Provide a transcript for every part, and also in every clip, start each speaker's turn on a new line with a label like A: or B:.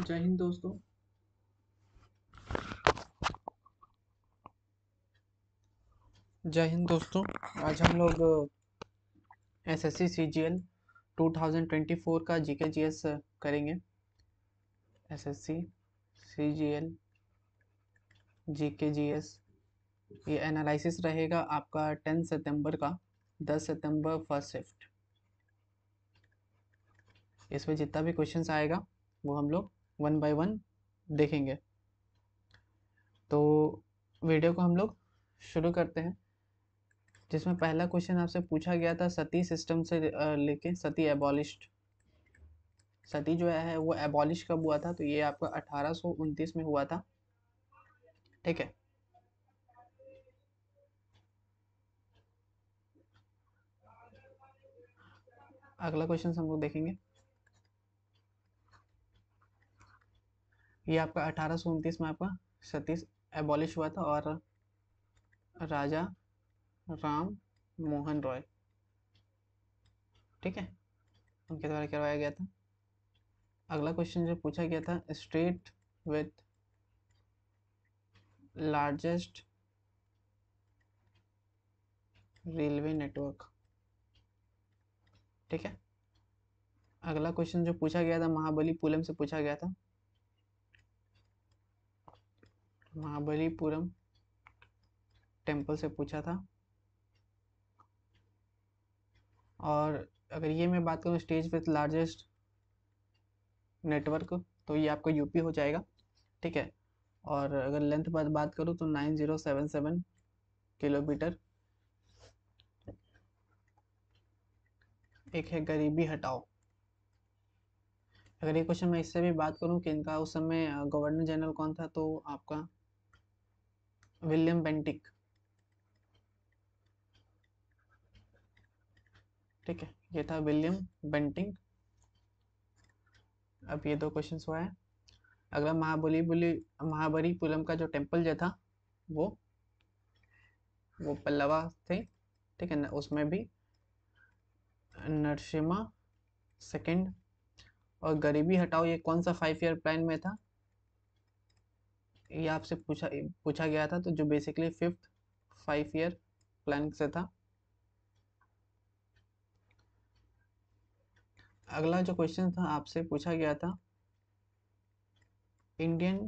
A: जय हिंद दोस्तों जय हिंद दोस्तों आज हम लोग S S C C G L two thousand twenty four का जी के जी एस करेंगे S S C C G L G K G S ये एनालिसिस रहेगा आपका टेन सितंबर का दस सितंबर फर्स्ट शिफ्ट इसमें जितना भी क्वेश्चंस आएगा वो हम लोग वन बाय वन देखेंगे तो वीडियो को हम लोग शुरू करते हैं जिसमें पहला क्वेश्चन आपसे पूछा गया था सती सिस्टम से लेके सती एबॉलिश सती जो है वो एबॉलिश कब हुआ था तो ये आपका अठारह में हुआ था ठीक है अगला क्वेश्चन हम लोग देखेंगे ये आपका अठारह में आपका सतीश एबॉलिश हुआ था और राजा राम मोहन रॉय ठीक है उनके द्वारा करवाया गया था अगला क्वेश्चन जो पूछा गया था state with largest railway network ठीक है अगला क्वेश्चन जो पूछा गया था महाबली पुलम से पूछा गया था महाबलीपुरम टेम्पल से पूछा था और अगर ये मैं बात करूँ स्टेज विथ लार्जेस्ट नेटवर्क तो ये आपका यूपी हो जाएगा ठीक है और अगर लेंथ पर बात करूँ तो nine zero seven seven kilometre एक है गरीबी हटाओ अगर ये क्वेश्चन मैं इससे भी बात करूँ कि इनका उस समय गवर्नर जनरल कौन था तो आपका विलियम बेंटिक ठीक है ये था विलियम बेंटिंग अब ये दो क्वेश्चन हुआ है अगला महाबली बुली महाबली पुलम का जो टेम्पल जो था वो वो पल्लवा थे ठीक है ना उसमें भी नरसिम्हा सेकंड और गरीबी हटाओ ये कौन सा फाइव ईयर प्लान में था ये आपसे पूछा पूछा गया था तो जो basically fifth five year plan से था अगला जो क्वेश्चन था आपसे पूछा गया था इंडियन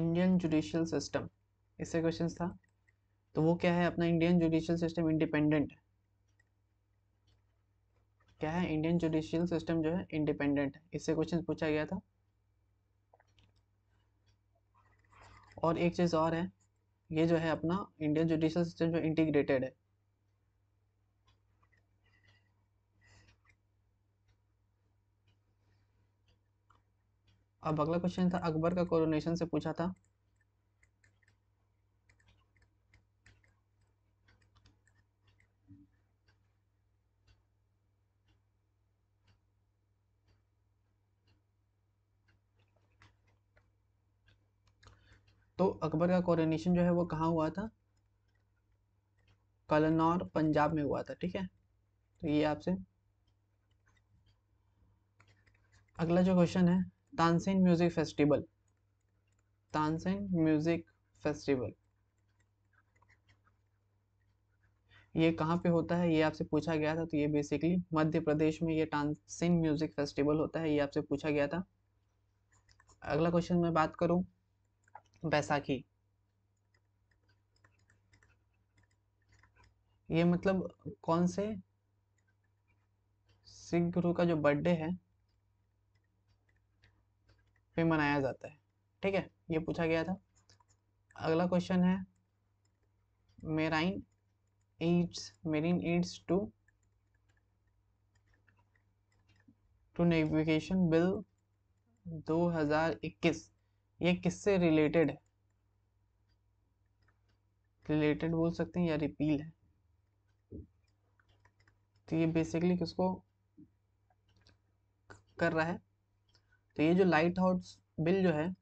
A: इंडियन जुडिशियल सिस्टम इससे क्वेश्चन था तो वो क्या है अपना इंडियन जुडिशियल सिस्टम इंडिपेंडेंट क्या है इंडियन जुडिशियल सिस्टम जो है इंडिपेंडेंट इससे क्वेश्चन पूछा गया था और एक चीज़ और है ये जो है अपना इंडियन जुडिशल सिस्टम जो इंटीग्रेटेड है अब अगला क्वेश्चन था अकबर का कोरोनेशन से पूछा था तो अकबर का कोरोनेशन जो है वो कहाँ हुआ था कलनौर पंजाब में हुआ था ठीक है तो ये आपसे अगला जो क्वेश्चन है Tansen music festival Tansen music festival ये कहाँ पे होता है ये आपसे पूछा गया था तो ये बेसिकली मध्य प्रदेश में ये तानसेन म्यूजिक फेस्टिवल होता है ये आपसे पूछा गया था अगला क्वेश्चन मैं बात करूँ बैसाखी ये मतलब कौन से सिख गुरु का जो बर्थडे है पे मनाया जाता है ठीक है ये पूछा गया था अगला क्वेश्चन है marine aids marine aids to to navigation bill 2021 ये किससे रिलेटेड है रिलेटेड बोल सकते हैं या रिपील है तो ये बेसिकली किसको कर रहा है तो ये जो लाइट हाउस बिल जो है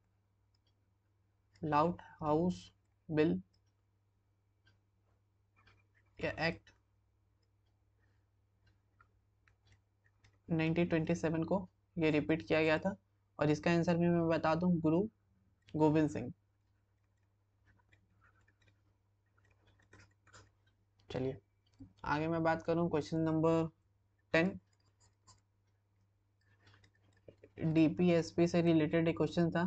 A: लाउट हाउस बिल या एक्ट 1927 को ये रिपीट किया गया था और इसका आंसर भी मैं बता दूं गुरु गोविंद सिंह चलिए आगे मैं बात करूं क्वेश्चन नंबर टेन डीपीएसपी से रिलेटेड एक क्वेश्चन था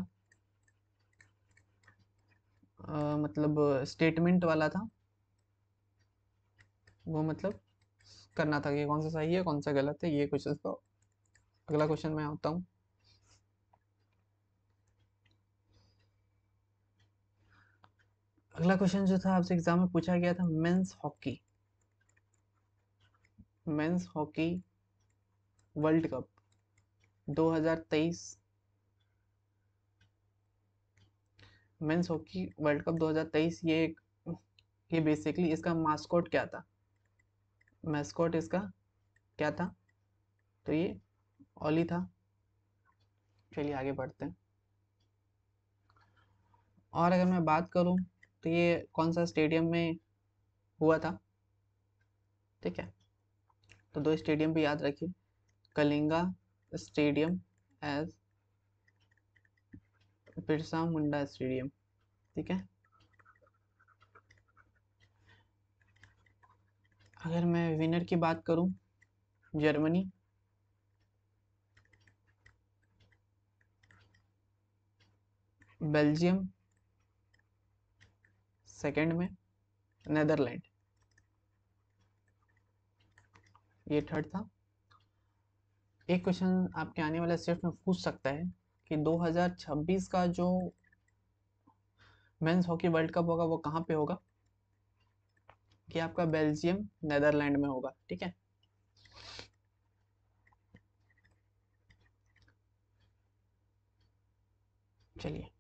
A: आ, मतलब स्टेटमेंट वाला था वो मतलब करना था कि कौन सा सही है कौन सा गलत है ये क्वेश्चन तो अगला क्वेश्चन मैं आता हूँ अगला क्वेश्चन जो था आपसे एग्जाम में पूछा गया था men's hockey men's hockey world cup 2023 men's hockey world cup 2023 ये ये बेसिकली इसका मास्कॉट क्या था मैस्कॉट इसका क्या था तो ये ओली था चलिए आगे बढ़ते हैं और अगर मैं बात करूं तो ये कौन सा स्टेडियम में हुआ था ठीक है तो दो स्टेडियम भी याद रखिए कलिंगा स्टेडियम एज बिरसा मुंडा स्टेडियम ठीक है अगर मैं विनर की बात करूं जर्मनी बेल्जियम सेकंड में नेदरलैंड ये थर्ड था एक क्वेश्चन आपके आने वाले सिर्फ में पूछ सकता है कि 2026 का जो मेंस हॉकी वर्ल्ड कप होगा वो कहाँ पे होगा कि आपका बेल्जियम नेदरलैंड में होगा ठीक है चलिए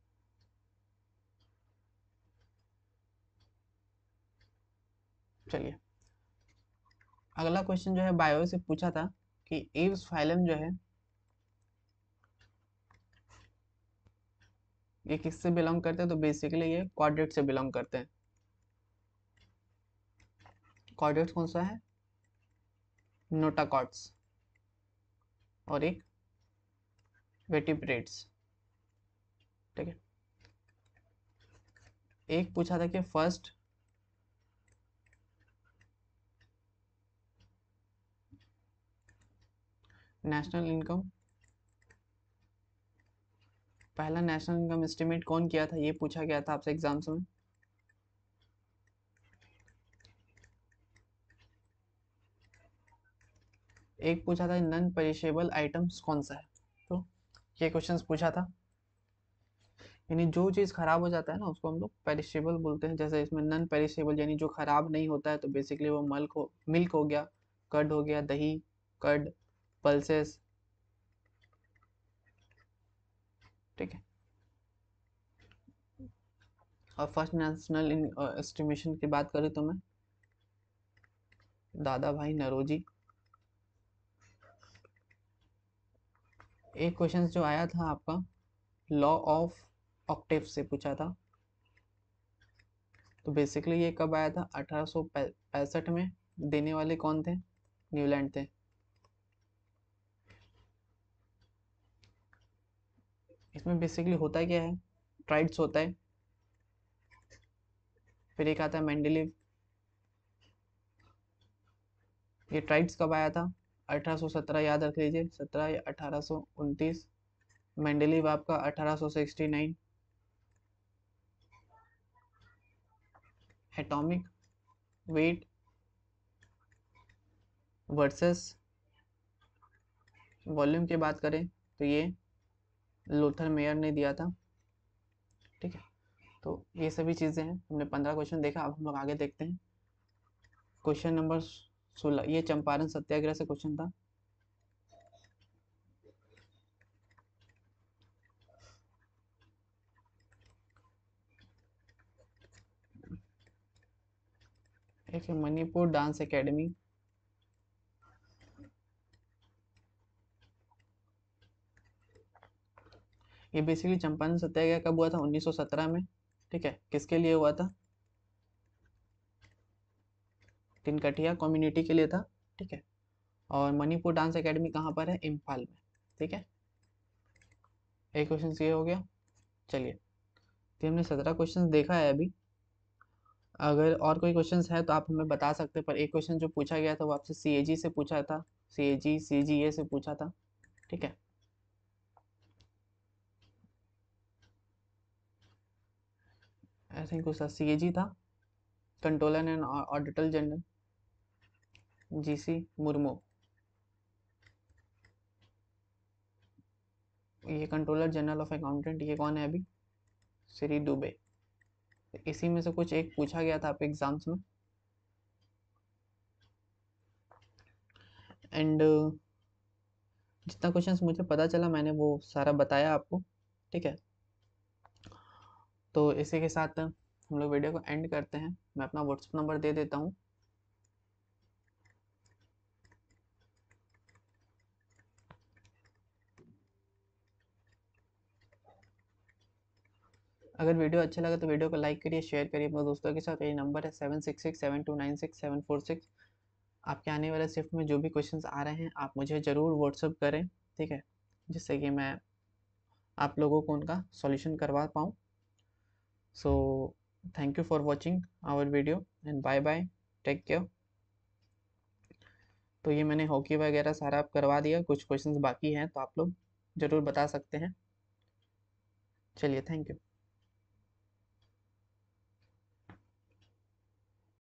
A: चलिए अगला क्वेश्चन जो है बायो से पूछा था कि एव्स फाइलम जो है ये किससे बिलोंग करते हैं तो बेसिकली ये क्वाड्रेट से बिलोंग करते हैं क्वाड्रेट कौन सा है नोटाकॉट्स और एक वेटिब्रेट्स ठीक है एक पूछा था कि फर्स्ट नेशनल इनकम पहला नेशनल इनकम एस्टिमेट कौन किया था ये पूछा गया था आपसे एग्जाम्स में एक पूछा था नन पेरिशेबल आइटम्स कौन सा है तो ये क्वेश्चंस पूछा था यानी जो चीज़ ख़राब हो जाता है ना उसको हम लोग पेरिशेबल बोलते हैं जैसे इसमें नन पेरिशेबल यानी जो ख़राब नहीं होता है तो बेसिकली वो मल्क हो मिल्क हो गया कर्ड हो गया दही कर्ड पल्सेस ठीक है और फर्स्ट नेशनल एस्टिमेशन की बात करें तो मैं दादा भाई नरोजी एक क्वेश्चन जो आया था आपका लॉ ऑफ ऑक्टिव से पूछा था तो बेसिकली ये कब आया था अठारह में देने वाले कौन थे न्यूलैंड थे इसमें बेसिकली होता क्या है ट्राइड्स होता है फिर एक आता है मैंडलिव ये ट्राइड्स कब आया था 1817 याद रख लीजिए 17 या अठारह मैंडलिव आपका 1869 एटॉमिक वेट वर्सेस वॉल्यूम की बात करें तो ये लोथर मेयर ने दिया था ठीक है तो ये सभी चीज़ें हैं हमने पंद्रह क्वेश्चन देखा अब हम लोग आगे देखते हैं क्वेश्चन नंबर सोलह ये चंपारण सत्याग्रह से क्वेश्चन था मणिपुर डांस एकेडमी ये बेसिकली चंपारण सत्याग्रह कब हुआ था 1917 में ठीक है किसके लिए हुआ था तिनकटिया कम्युनिटी के लिए था ठीक है और मणिपुर डांस एकेडमी कहाँ पर है इम्फाल में ठीक है एक क्वेश्चन ये हो गया चलिए तो हमने सत्रह क्वेश्चन देखा है अभी अगर और कोई क्वेश्चन है तो आप हमें बता सकते हैं पर एक क्वेश्चन जो पूछा गया था वो आपसे सी से पूछा था सी ए जी से पूछा था ठीक है आई थिंक उसका सी ए जी था controller and auditor general G C Murmu ये कंट्रोलर जनरल ऑफ अकाउंटेंट ये कौन है अभी श्री दुबे इसी में से कुछ एक पूछा गया था आपके एग्जाम्स में एंड जितना क्वेश्चंस मुझे पता चला मैंने वो सारा बताया आपको ठीक है तो इसी के साथ हम लोग वीडियो को एंड करते हैं मैं अपना व्हाट्सअप नंबर दे देता हूँ अगर वीडियो अच्छा लगा तो वीडियो को लाइक करिए शेयर करिए अपने दोस्तों के साथ ये नंबर है seven six six seven two nine six seven four six आपके आने वाले शिफ्ट में जो भी क्वेश्चंस आ रहे हैं आप मुझे ज़रूर व्हाट्सअप करें ठीक है जिससे कि मैं आप लोगों को उनका सॉल्यूशन करवा पाऊँ so thank you for watching our video and bye bye take care तो ये मैंने हॉकी वगैरह सारा आप करवा दिया कुछ क्वेश्चंस बाकी हैं तो आप लोग ज़रूर बता सकते हैं चलिए थैंक यू